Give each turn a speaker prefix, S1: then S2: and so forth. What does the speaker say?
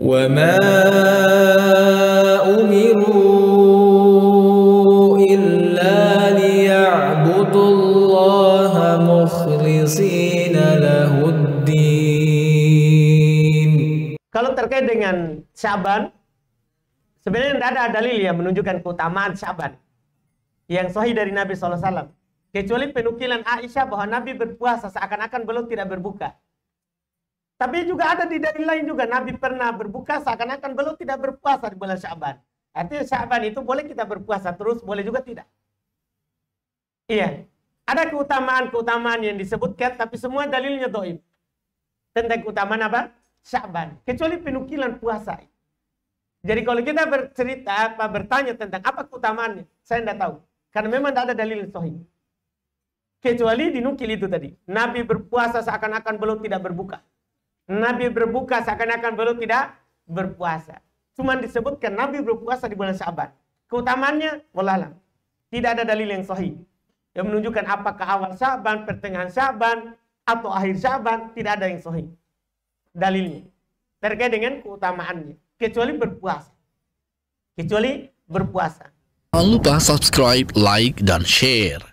S1: Kalau terkait dengan Syaban, sebenarnya tidak ada dalil yang menunjukkan keutamaan Syaban yang sahih dari Nabi SAW. Kecuali penukilan Aisyah bahwa Nabi berpuasa seakan-akan belum tidak berbuka. Tapi juga ada di dalil lain juga. Nabi pernah berbuka seakan-akan beliau tidak berpuasa di bulan Syaban. Artinya Syaban itu boleh kita berpuasa terus, boleh juga tidak. Iya. Ada keutamaan-keutamaan yang disebut disebutkan, tapi semua dalilnya doib. Tentang keutamaan apa? Syaban. Kecuali penukilan puasa. Jadi kalau kita bercerita, apa, bertanya tentang apa keutamaannya, saya tidak tahu. Karena memang tidak ada dalil sahih. Kecuali dinukil itu tadi. Nabi berpuasa seakan-akan belum tidak berbuka. Nabi berbuka seakan-akan beliau tidak berpuasa. Cuman disebutkan Nabi berpuasa di bulan Syaban. Keutamaannya, wallahualam. Tidak ada dalil yang sahih yang menunjukkan apakah awal Syaban, pertengahan Syaban, atau akhir Syaban, tidak ada yang sahih. Dalilnya terkait dengan keutamaannya, kecuali berpuasa. Kecuali berpuasa. Jangan lupa subscribe, like, dan share.